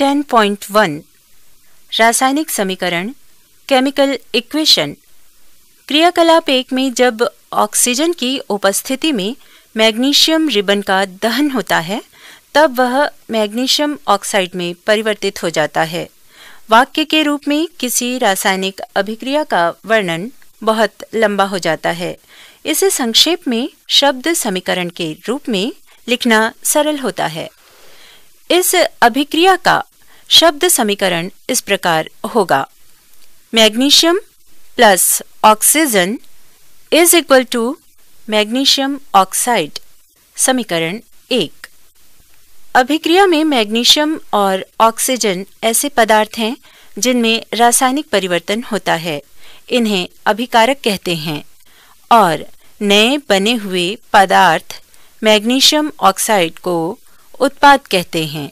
10.1 रासायनिक समीकरण chemical equation क्रियाकलाप एक में जब ऑक्सीजन की उपस्थिति में मैग्नीशियम रिबन का दहन होता है तब वह मैग्नीशियम ऑक्साइड में परिवर्तित हो जाता है वाक्य के रूप में किसी रासायनिक अभिक्रिया का वर्णन बहुत लंबा हो जाता है इसे संक्षेप में शब्द समीकरण के रूप में लिखना सरल होता है इस अभिक्रिया का शब्द समीकरण इस प्रकार होगा magnesium plus oxygen is equal to magnesium oxide समीकरण एक अभिक्रिया में मैग्नीशियम और ऑक्सीजन ऐसे पदार्थ हैं जिनमें रासायनिक परिवर्तन होता है इन्हें अभिकारक कहते हैं और नए बने हुए पदार्थ मैग्नीशियम ऑक्साइड को उत्पाद कहते हैं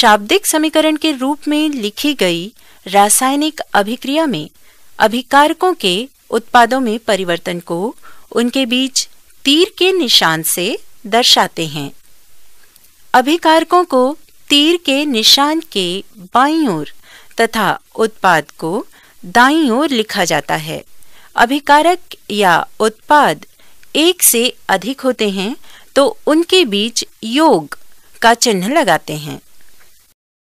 शाब्दिक समीकरण के रूप में लिखी गई रासायनिक अभिक्रिया में अभिकारकों के उत्पादों में परिवर्तन को उनके बीच तीर के निशान से दर्शाते हैं अभिकारकों को तीर के निशान के बाईं ओर तथा उत्पाद को दाईं ओर लिखा जाता है अभिकारक या उत्पाद एक से अधिक होते हैं तो उनके बीच योग का चिन्ह लगाते हैं